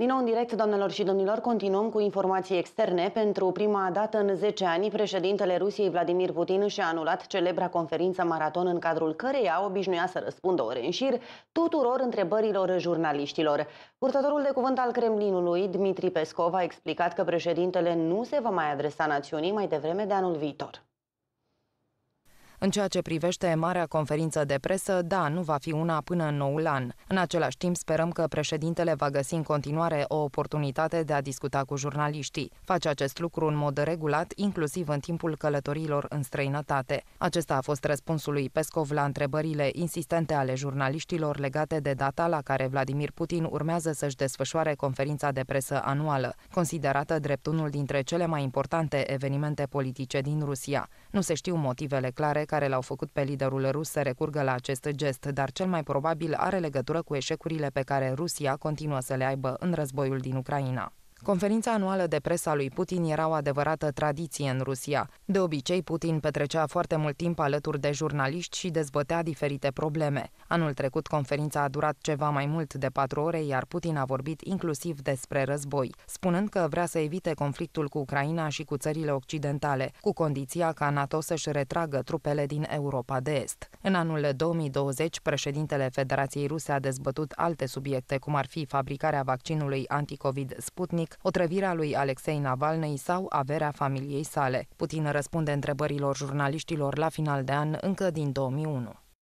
Din nou în direct, doamnelor și domnilor, continuăm cu informații externe. Pentru prima dată în 10 ani, președintele Rusiei Vladimir Putin și-a anulat celebra conferință maraton în cadrul căreia obișnuia să răspundă ore în șir tuturor întrebărilor jurnaliștilor. Purtătorul de cuvânt al Kremlinului, Dmitri Pescov, a explicat că președintele nu se va mai adresa națiunii mai devreme de anul viitor. În ceea ce privește marea conferință de presă, da, nu va fi una până în noul an. În același timp, sperăm că președintele va găsi în continuare o oportunitate de a discuta cu jurnaliștii. Face acest lucru în mod regulat, inclusiv în timpul călătorilor în străinătate. Acesta a fost răspunsul lui Pescov la întrebările insistente ale jurnaliștilor legate de data la care Vladimir Putin urmează să-și desfășoare conferința de presă anuală, considerată drept unul dintre cele mai importante evenimente politice din Rusia. Nu se știu motivele clare care l-au făcut pe liderul rus să recurgă la acest gest, dar cel mai probabil are legătură cu eșecurile pe care Rusia continuă să le aibă în războiul din Ucraina. Conferința anuală de presa lui Putin era o adevărată tradiție în Rusia. De obicei, Putin petrecea foarte mult timp alături de jurnaliști și dezbătea diferite probleme. Anul trecut, conferința a durat ceva mai mult de patru ore, iar Putin a vorbit inclusiv despre război, spunând că vrea să evite conflictul cu Ucraina și cu țările occidentale, cu condiția ca NATO să-și retragă trupele din Europa de Est. În anul 2020, președintele Federației Ruse a dezbătut alte subiecte, cum ar fi fabricarea vaccinului anticovid Sputnik, otrăvirea lui Alexei Navalny sau averea familiei sale. Putin răspunde întrebărilor jurnaliștilor la final de an încă din 2001.